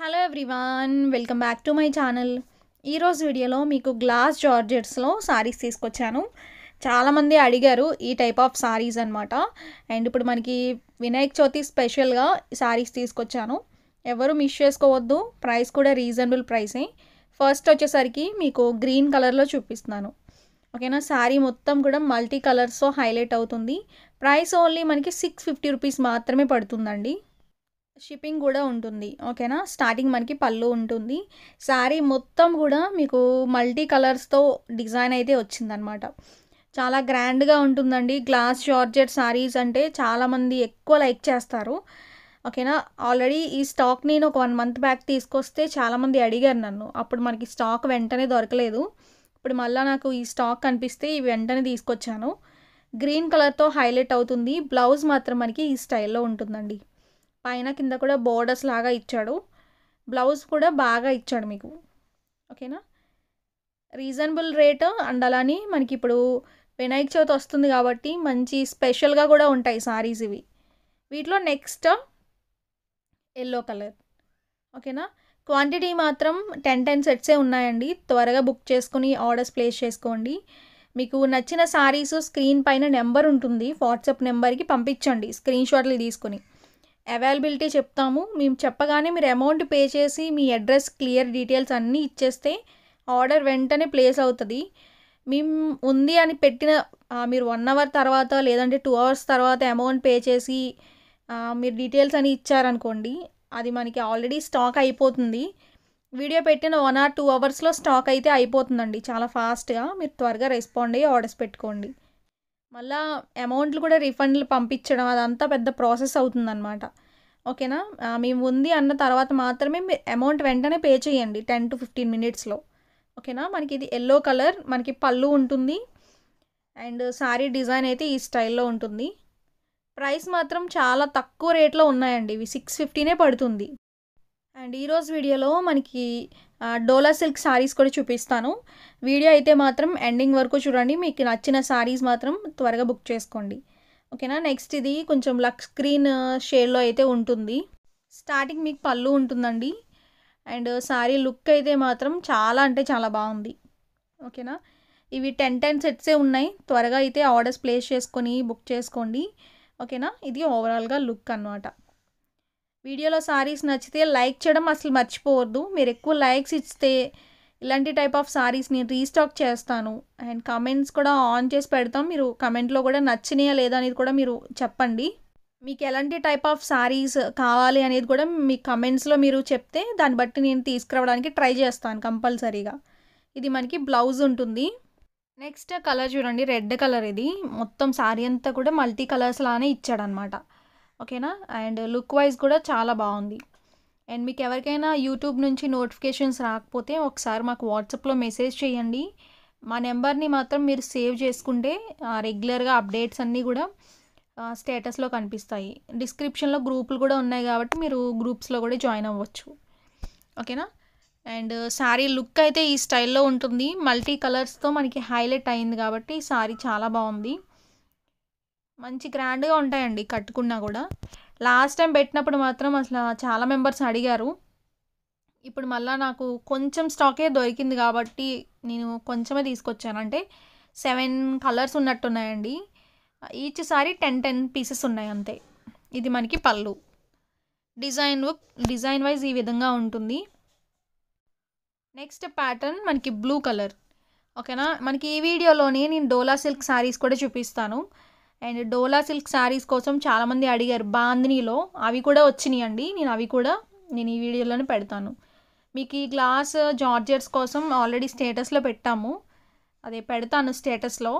hello everyone welcome back to my channel ఈరోజు వీడియోలో మీకు గ్లాస్ జార్జెట్స్లో సారీస్ తీసుకొచ్చాను చాలామంది అడిగారు ఈ టైప్ ఆఫ్ సారీస్ అనమాట అండ్ ఇప్పుడు మనకి వినాయక చవితి స్పెషల్గా సారీస్ తీసుకొచ్చాను ఎవరు మిస్ చేసుకోవద్దు ప్రైస్ కూడా రీజనబుల్ ప్రైసే ఫస్ట్ వచ్చేసరికి మీకు గ్రీన్ కలర్లో చూపిస్తున్నాను ఓకేనా శారీ మొత్తం కూడా మల్టీ కలర్స్తో హైలైట్ అవుతుంది ప్రైస్ ఓన్లీ మనకి సిక్స్ ఫిఫ్టీ రూపీస్ మాత్రమే పడుతుందండి షిప్పింగ్ కూడా ఉంటుంది ఓకేనా స్టార్టింగ్ మనకి పళ్ళు ఉంటుంది శారీ మొత్తం కూడా మీకు మల్టీ కలర్స్తో డిజైన్ అయితే వచ్చిందనమాట చాలా గ్రాండ్గా ఉంటుందండి గ్లాస్ షార్జెట్ శారీస్ అంటే చాలామంది ఎక్కువ లైక్ చేస్తారు ఓకేనా ఆల్రెడీ ఈ స్టాక్ నేను ఒక వన్ మంత్ బ్యాక్ తీసుకొస్తే చాలామంది అడిగారు నన్ను అప్పుడు మనకి స్టాక్ వెంటనే దొరకలేదు ఇప్పుడు మళ్ళీ నాకు ఈ స్టాక్ కనిపిస్తే ఈ వెంటనే తీసుకొచ్చాను గ్రీన్ కలర్తో హైలైట్ అవుతుంది బ్లౌజ్ మాత్రం మనకి ఈ స్టైల్లో ఉంటుందండి పైన కింద కూడా బోర్డర్స్ లాగా ఇచ్చాడు బ్లౌజ్ కూడా బాగా ఇచ్చాడు మీకు ఓకేనా రీజనబుల్ రేట్ అండ్ అలానే మనకి ఇప్పుడు వినాయక చవితి వస్తుంది కాబట్టి మంచి స్పెషల్గా కూడా ఉంటాయి సారీస్ ఇవి వీటిలో నెక్స్ట్ ఎల్లో కలర్ ఓకేనా క్వాంటిటీ మాత్రం టెన్ టెన్ సెట్సే ఉన్నాయండి త్వరగా బుక్ చేసుకుని ఆర్డర్స్ ప్లేస్ చేసుకోండి మీకు నచ్చిన సారీస్ స్క్రీన్ పైన నెంబర్ ఉంటుంది వాట్సాప్ నెంబర్కి పంపించండి స్క్రీన్ షాట్లు తీసుకుని అవైలబిలిటీ చెప్తాము మేము చెప్పగానే మీరు అమౌంట్ పే చేసి మీ అడ్రస్ క్లియర్ డీటెయిల్స్ అన్నీ ఇచ్చేస్తే ఆర్డర్ వెంటనే ప్లేస్ అవుతుంది మేము ఉంది అని పెట్టిన మీరు వన్ అవర్ తర్వాత లేదంటే టూ అవర్స్ తర్వాత అమౌంట్ పే చేసి మీరు డీటెయిల్స్ అని ఇచ్చారనుకోండి అది మనకి ఆల్రెడీ స్టాక్ అయిపోతుంది వీడియో పెట్టిన వన్ ఆర్ టూ అవర్స్లో స్టాక్ అయితే అయిపోతుందండి చాలా ఫాస్ట్గా మీరు త్వరగా రెస్పాండ్ అయ్యి ఆర్డర్స్ పెట్టుకోండి మళ్ళా అమౌంట్లు కూడా రిఫండ్లు పంపించడం అదంతా పెద్ద ప్రాసెస్ అవుతుందన్నమాట ఓకేనా మేము ఉంది అన్న తర్వాత మాత్రమే అమౌంట్ వెంటనే పే చేయండి టెన్ టు ఫిఫ్టీన్ మినిట్స్లో ఓకేనా మనకి ఇది ఎల్లో కలర్ మనకి పళ్ళు ఉంటుంది అండ్ శారీ డిజైన్ అయితే ఈ స్టైల్లో ఉంటుంది ప్రైస్ మాత్రం చాలా తక్కువ రేట్లో ఉన్నాయండి ఇవి సిక్స్ ఫిఫ్టీనే పడుతుంది అండ్ ఈరోజు వీడియోలో మనకి డోలా సిల్క్ శారీస్ కూడా చూపిస్తాను వీడియో అయితే మాత్రం ఎండింగ్ వరకు చూడండి మీకు నచ్చిన శారీస్ మాత్రం త్వరగా బుక్ చేసుకోండి ఓకేనా నెక్స్ట్ ఇది కొంచెం లక్ స్క్రీన్ షేడ్లో అయితే ఉంటుంది స్టార్టింగ్ మీకు పళ్ళు ఉంటుందండి అండ్ శారీ లుక్ అయితే మాత్రం చాలా అంటే చాలా బాగుంది ఓకేనా ఇవి టెన్ టెన్ సెట్సే ఉన్నాయి త్వరగా అయితే ఆర్డర్స్ ప్లేస్ చేసుకొని బుక్ చేసుకోండి ఓకేనా ఇది ఓవరాల్గా లుక్ అనమాట వీడియోలో సారీస్ నచ్చితే లైక్ చేయడం అసలు మర్చిపోవద్దు మీరు ఎక్కువ లైక్స్ ఇస్తే ఇలాంటి టైప్ ఆఫ్ సారీస్ నేను రీస్టాక్ చేస్తాను అండ్ కమెంట్స్ కూడా ఆన్ చేసి పెడతాం మీరు కమెంట్లో కూడా నచ్చినాయా లేదా అనేది కూడా మీరు చెప్పండి మీకు ఎలాంటి టైప్ ఆఫ్ సారీస్ కావాలి అనేది కూడా మీ కమెంట్స్లో మీరు చెప్తే దాన్ని బట్టి నేను తీసుకురావడానికి ట్రై చేస్తాను కంపల్సరీగా ఇది మనకి బ్లౌజ్ ఉంటుంది నెక్స్ట్ కలర్ చూడండి రెడ్ కలర్ ఇది మొత్తం సారీ అంతా కూడా మల్టీ కలర్స్ లానే ఇచ్చాడనమాట ఓకేనా అండ్ లుక్ వైజ్ కూడా చాలా బాగుంది అండ్ మీకు ఎవరికైనా యూట్యూబ్ నుంచి నోటిఫికేషన్స్ రాకపోతే ఒకసారి మాకు వాట్సాప్లో మెసేజ్ చేయండి మా నెంబర్ని మాత్రం మీరు సేవ్ చేసుకుంటే రెగ్యులర్గా అప్డేట్స్ అన్నీ కూడా స్టేటస్లో కనిపిస్తాయి డిస్క్రిప్షన్లో గ్రూపులు కూడా ఉన్నాయి కాబట్టి మీరు గ్రూప్స్లో కూడా జాయిన్ అవ్వచ్చు ఓకేనా అండ్ శారీ లుక్ అయితే ఈ స్టైల్లో ఉంటుంది మల్టీ కలర్స్తో మనకి హైలైట్ అయింది కాబట్టి శారీ చాలా బాగుంది మంచి గ్రాండ్గా ఉంటాయండి కట్టుకున్నా కూడా లాస్ట్ టైం పెట్టినప్పుడు మాత్రం అసలు చాలా మెంబర్స్ అడిగారు ఇప్పుడు మళ్ళీ నాకు కొంచెం స్టాకే దొరికింది కాబట్టి నేను కొంచెమే తీసుకొచ్చాను అంటే సెవెన్ కలర్స్ ఉన్నట్టున్నాయండి each sari ten ten pieces ఉన్నాయి అంతే ఇది మనకి పళ్ళు డిజైన్ డిజైన్ వైజ్ ఈ విధంగా ఉంటుంది నెక్స్ట్ ప్యాటర్న్ మనకి బ్లూ కలర్ ఓకేనా మనకి ఈ వీడియోలోనే నేను డోలా సిల్క్ శారీస్ కూడా చూపిస్తాను అండ్ డోలా సిల్క్ శారీస్ కోసం చాలామంది అడిగారు బాందినీలో అవి కూడా వచ్చినాయి అండి నేను అవి కూడా నేను ఈ వీడియోలోనే పెడతాను మీకు ఈ గ్లాస్ జార్జెట్స్ కోసం ఆల్రెడీ స్టేటస్లో పెట్టాము అదే పెడతాను స్టేటస్లో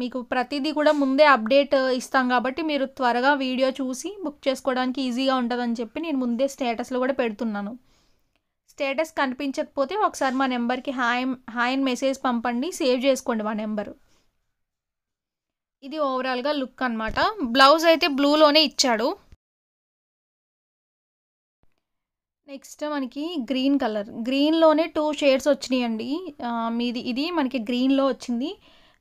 మీకు ప్రతిదీ కూడా ముందే అప్డేట్ ఇస్తాం కాబట్టి మీరు త్వరగా వీడియో చూసి బుక్ చేసుకోవడానికి ఈజీగా ఉంటుందని చెప్పి నేను ముందే స్టేటస్లో కూడా పెడుతున్నాను స్టేటస్ కనిపించకపోతే ఒకసారి మా నెంబర్కి హాయ్ హాయ్ అండ్ మెసేజ్ పంపండి సేవ్ చేసుకోండి మా నెంబరు ఇది ఓవరాల్గా లుక్ అనమాట బ్లౌజ్ అయితే బ్లూలోనే ఇచ్చాడు నెక్స్ట్ మనకి గ్రీన్ కలర్ గ్రీన్లోనే టూ షేడ్స్ వచ్చినాయండి మీది ఇది మనకి గ్రీన్లో వచ్చింది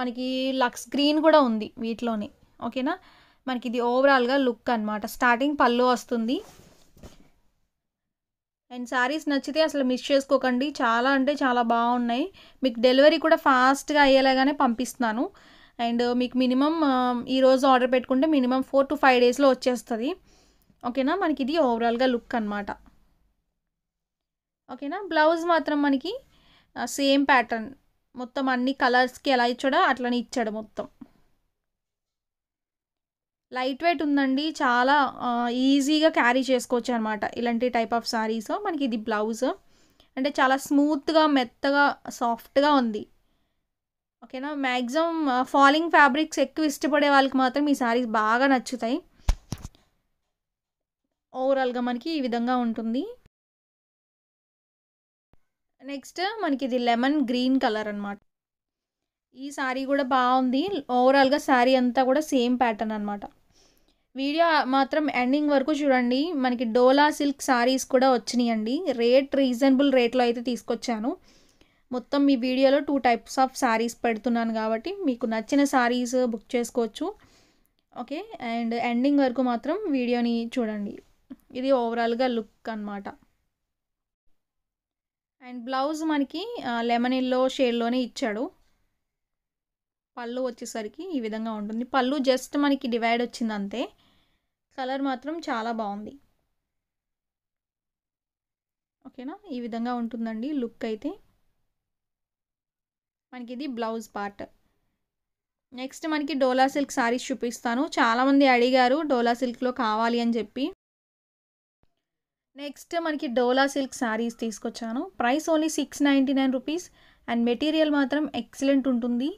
మనకి లక్స్ గ్రీన్ కూడా ఉంది వీటిలోనే ఓకేనా మనకి ఇది ఓవరాల్గా లుక్ అనమాట స్టార్టింగ్ పళ్ళు వస్తుంది అండ్ శారీస్ నచ్చితే అసలు మిస్ చేసుకోకండి చాలా అంటే చాలా బాగున్నాయి మీకు డెలివరీ కూడా ఫాస్ట్గా అయ్యేలాగానే పంపిస్తున్నాను అండ్ మీకు మినిమం ఈరోజు ఆర్డర్ పెట్టుకుంటే మినిమం ఫోర్ టు ఫైవ్ డేస్లో వచ్చేస్తుంది ఓకేనా మనకి ఇది ఓవరాల్గా లుక్ అనమాట ఓకేనా బ్లౌజ్ మాత్రం మనకి సేమ్ ప్యాటర్న్ మొత్తం అన్ని కలర్స్కి ఎలా ఇచ్చాడో అట్లనే ఇచ్చాడు మొత్తం లైట్ వెయిట్ ఉందండి చాలా ఈజీగా క్యారీ చేసుకోవచ్చు అనమాట ఇలాంటి టైప్ ఆఫ్ శారీస్ మనకి ఇది బ్లౌజ్ అంటే చాలా స్మూత్గా మెత్తగా సాఫ్ట్గా ఉంది ఓకేనా మ్యాక్సిమం ఫాలింగ్ ఫ్యాబ్రిక్స్ ఎక్కువ ఇష్టపడే వాళ్ళకి మాత్రం ఈ శారీస్ బాగా నచ్చుతాయి ఓవరాల్గా మనకి ఈ విధంగా ఉంటుంది నెక్స్ట్ మనకి ఇది లెమన్ గ్రీన్ కలర్ అనమాట ఈ శారీ కూడా బాగుంది ఓవరాల్గా శారీ అంతా కూడా సేమ్ ప్యాటర్న్ అనమాట వీడియో మాత్రం ఎండింగ్ వరకు చూడండి మనకి డోలా సిల్క్ శారీస్ కూడా వచ్చినాయండి రేట్ రీజనబుల్ రేట్లో అయితే తీసుకొచ్చాను మొత్తం ఈ వీడియోలో టూ టైప్స్ ఆఫ్ శారీస్ పెడుతున్నాను కాబట్టి మీకు నచ్చిన శారీస్ బుక్ చేసుకోవచ్చు ఓకే అండ్ ఎండింగ్ వరకు మాత్రం వీడియోని చూడండి ఇది ఓవరాల్గా లుక్ అనమాట అండ్ బ్లౌజ్ మనకి లెమన్ ఇల్లో షేడ్లోనే ఇచ్చాడు పళ్ళు వచ్చేసరికి ఈ విధంగా ఉంటుంది పళ్ళు జస్ట్ మనకి డివైడ్ వచ్చింది అంతే కలర్ మాత్రం చాలా బాగుంది ఓకేనా ఈ విధంగా ఉంటుందండి లుక్ అయితే మనకి ఇది బ్లౌజ్ పార్ట్ నెక్స్ట్ మనకి డోలా సిల్క్ శారీస్ చూపిస్తాను చాలామంది అడిగారు డోలా సిల్క్లో కావాలి అని చెప్పి నెక్స్ట్ మనకి డోలా సిల్క్ శారీస్ తీసుకొచ్చాను price only six ninety nine rupees and material మాత్రం ఎక్సలెంట్ ఉంటుంది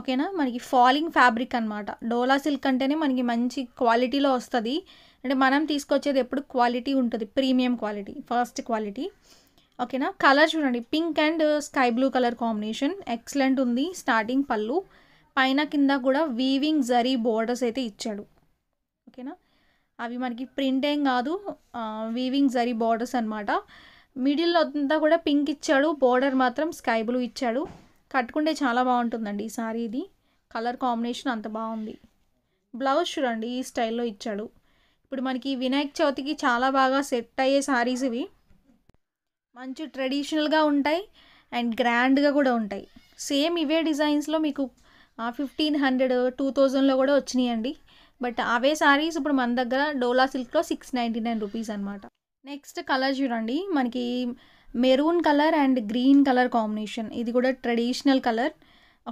ఓకేనా మనకి ఫాలింగ్ ఫ్యాబ్రిక్ అనమాట డోలా సిల్క్ అంటేనే మనకి మంచి క్వాలిటీలో వస్తుంది అంటే మనం తీసుకొచ్చేది ఎప్పుడు క్వాలిటీ ఉంటుంది ప్రీమియం క్వాలిటీ ఫస్ట్ క్వాలిటీ ఓకేనా కలర్ చూడండి pink and sky blue colour combination excellent ఉంది స్టార్టింగ్ పళ్ళు పైన కింద కూడా వీవింగ్ జరీ బోర్డర్స్ అయితే ఇచ్చాడు ఓకేనా అవి మనకి ప్రింట్ ఏం కాదు వీవింగ్ జరీ బోర్డర్స్ అనమాట మిడిల్ అంతా కూడా పింక్ ఇచ్చాడు బోర్డర్ మాత్రం స్కై బ్లూ ఇచ్చాడు కట్టుకుంటే చాలా బాగుంటుందండి ఈ సారీ ఇది కలర్ కాంబినేషన్ అంత బాగుంది బ్లౌజ్ చూడండి ఈ స్టైల్లో ఇచ్చాడు ఇప్పుడు మనకి వినాయక చవితికి చాలా బాగా సెట్ అయ్యే సారీస్ ఇవి మంచి ట్రెడిషనల్గా ఉంటాయి అండ్ గ్రాండ్గా కూడా ఉంటాయి సేమ్ ఇవే డిజైన్స్లో మీకు ఫిఫ్టీన్ హండ్రెడ్ టూ థౌజండ్లో కూడా వచ్చినాయండి బట్ అవే శారీస్ ఇప్పుడు మన దగ్గర డోలా సిల్క్లో సిక్స్ నైంటీ నైన్ రూపీస్ అనమాట నెక్స్ట్ కలర్ చూడండి మనకి maroon colour and green colour combination ఇది కూడా ట్రెడిషనల్ కలర్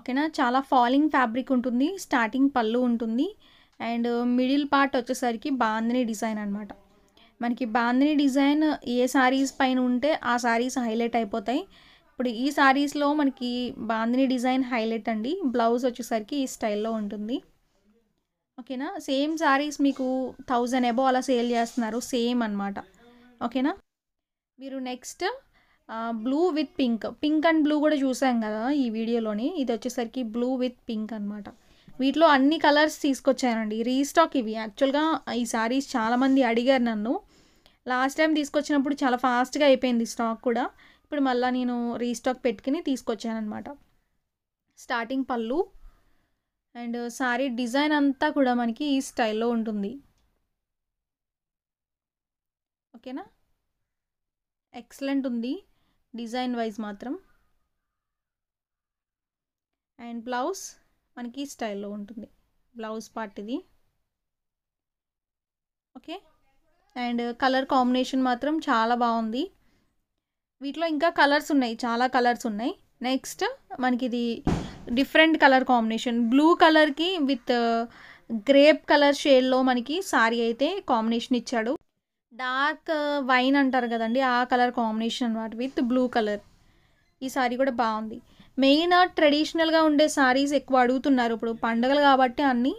ఓకేనా చాలా ఫాలింగ్ ఫ్యాబ్రిక్ ఉంటుంది స్టార్టింగ్ పళ్ళు ఉంటుంది అండ్ మిడిల్ పార్ట్ వచ్చేసరికి బాందని డిజైన్ అనమాట మనకి బాందిని డిజైన్ ఏ శారీస్ పైన ఉంటే ఆ శారీస్ హైలైట్ అయిపోతాయి ఇప్పుడు ఈ శారీస్లో మనకి బాందిని డిజైన్ హైలైట్ అండి బ్లౌజ్ వచ్చేసరికి ఈ స్టైల్లో ఉంటుంది ఓకేనా సేమ్ సారీస్ మీకు థౌజండ్ అబో అలా సేల్ చేస్తున్నారు సేమ్ అనమాట ఓకేనా మీరు next blue with pink pink and blue కూడా చూసాం కదా ఈ వీడియోలోని ఇది వచ్చేసరికి బ్లూ విత్ పింక్ అనమాట వీటిలో అన్ని కలర్స్ తీసుకొచ్చానండి రీస్టాక్ ఇవి యాక్చువల్గా ఈ శారీస్ చాలామంది అడిగారు నన్ను లాస్ట్ టైం తీసుకొచ్చినప్పుడు చాలా ఫాస్ట్గా అయిపోయింది స్టాక్ కూడా ఇప్పుడు మళ్ళీ నేను రీస్టాక్ పెట్టుకుని తీసుకొచ్చానమాట స్టార్టింగ్ పళ్ళు అండ్ శారీ డిజైన్ అంతా కూడా మనకి ఈ స్టైల్లో ఉంటుంది ఓకేనా ఎక్సలెంట్ ఉంది డిజైన్ వైజ్ మాత్రం అండ్ బ్లౌజ్ మనకి ఈ స్టైల్లో ఉంటుంది బ్లౌజ్ పార్ట్ ఇది ఓకే అండ్ కలర్ కాంబినేషన్ మాత్రం చాలా బాగుంది వీటిలో ఇంకా కలర్స్ ఉన్నాయి చాలా కలర్స్ ఉన్నాయి నెక్స్ట్ మనకి ఇది డిఫరెంట్ కలర్ కాంబినేషన్ బ్లూ కలర్కి విత్ గ్రేప్ కలర్ షేడ్లో మనకి సారీ అయితే కాంబినేషన్ ఇచ్చాడు డార్క్ వైన్ అంటారు కదండి ఆ కలర్ కాంబినేషన్ అనమాట విత్ బ్లూ కలర్ ఈ సారీ కూడా బాగుంది మెయిన్ ట్రెడిషనల్గా ఉండే సారీస్ ఎక్కువ అడుగుతున్నారు ఇప్పుడు పండగలు కాబట్టి అన్నీ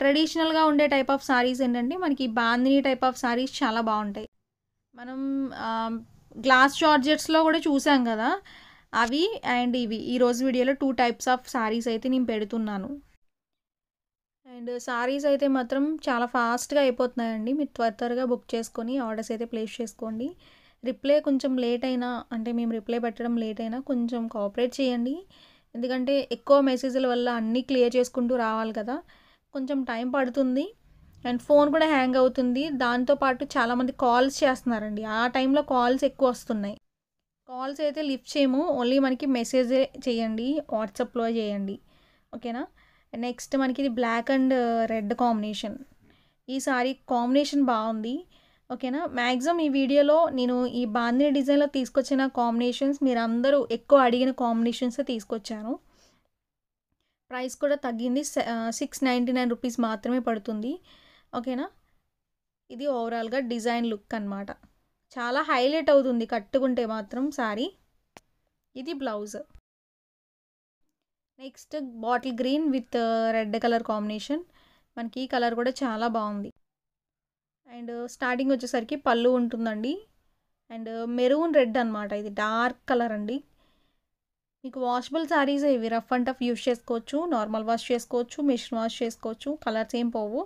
ట్రెడిషనల్గా ఉండే టైప్ ఆఫ్ శారీస్ ఏంటంటే మనకి బాందిని టైప్ ఆఫ్ శారీస్ చాలా బాగుంటాయి మనం గ్లాస్ జార్జెట్స్లో కూడా చూసాం కదా అవి అండ్ ఇవి ఈరోజు వీడియోలో టూ టైప్స్ ఆఫ్ శారీస్ అయితే నేను పెడుతున్నాను అండ్ శారీస్ అయితే మాత్రం చాలా ఫాస్ట్గా అయిపోతున్నాయండి మీరు త్వర త్వరగా బుక్ చేసుకొని ఆర్డర్స్ అయితే ప్లేస్ చేసుకోండి రిప్లై కొంచెం లేట్ అయినా అంటే మేము రిప్లై పెట్టడం లేట్ అయినా కొంచెం కోఆపరేట్ చేయండి ఎందుకంటే ఎక్కువ మెసేజ్ల వల్ల అన్నీ క్లియర్ చేసుకుంటూ రావాలి కదా కొంచెం టైం పడుతుంది అండ్ ఫోన్ కూడా హ్యాంగ్ అవుతుంది దాంతోపాటు చాలామంది కాల్స్ చేస్తున్నారండి ఆ టైంలో కాల్స్ ఎక్కువ వస్తున్నాయి కాల్స్ అయితే లిఫ్ట్ చేయము ఓన్లీ మనకి మెసేజ్ చేయండి వాట్సాప్లో చేయండి ఓకేనా నెక్స్ట్ మనకి ఇది బ్లాక్ అండ్ రెడ్ కాంబినేషన్ ఈసారి కాంబినేషన్ బాగుంది ఓకేనా మ్యాక్సిమం ఈ వీడియోలో నేను ఈ బాంధిని డిజైన్లో తీసుకొచ్చిన కాంబినేషన్స్ మీరు అందరూ ఎక్కువ అడిగిన కాంబినేషన్స్ తీసుకొచ్చాను ప్రైస్ కూడా తగ్గింది సిక్స్ నైంటీ నైన్ రూపీస్ మాత్రమే పడుతుంది ఓకేనా ఇది ఓవరాల్గా డిజైన్ లుక్ అనమాట చాలా హైలైట్ అవుతుంది కట్టుకుంటే మాత్రం శారీ ఇది blouse next bottle green with red colour combination మనకి ఈ కలర్ కూడా చాలా బాగుంది అండ్ స్టార్టింగ్ వచ్చేసరికి పళ్ళు ఉంటుందండి అండ్ మెరూన్ రెడ్ అనమాట ఇది డార్క్ కలర్ అండి మీకు వాషబుల్ శారీస్ ఇవి రఫ్ అండ్ టఫ్ యూస్ చేసుకోవచ్చు నార్మల్ వాష్ చేసుకోవచ్చు మిషన్ వాష్ చేసుకోవచ్చు కలర్స్ ఏం పోవు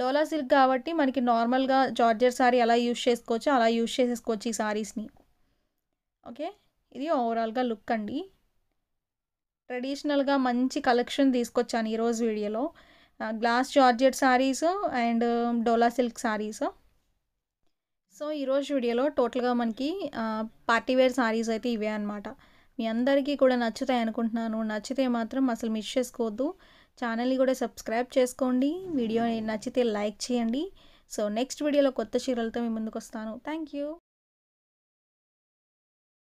డోలా సిల్క్ కాబట్టి మనకి నార్మల్గా జార్జర్ శారీ అలా యూజ్ చేసుకోవచ్చు అలా యూజ్ చేసేసుకోవచ్చు ఈ శారీస్ని ఓకే ఇది ఓవరాల్గా లుక్ అండి ట్రెడిషనల్గా మంచి కలెక్షన్ తీసుకొచ్చాను ఈరోజు వీడియోలో glass georgette saris and Dola silk saris so ఈరోజు వీడియోలో టోటల్గా మనకి పార్టీవేర్ శారీస్ అయితే ఇవే అనమాట మీ అందరికీ కూడా నచ్చుతాయి అనుకుంటున్నాను నచ్చితే మాత్రం అసలు మిస్ చేసుకోవద్దు ఛానల్ని కూడా సబ్స్క్రైబ్ చేసుకోండి వీడియో నచ్చితే లైక్ చేయండి సో నెక్స్ట్ వీడియోలో కొత్త చీరలతో మీ ముందుకు వస్తాను థ్యాంక్ యూ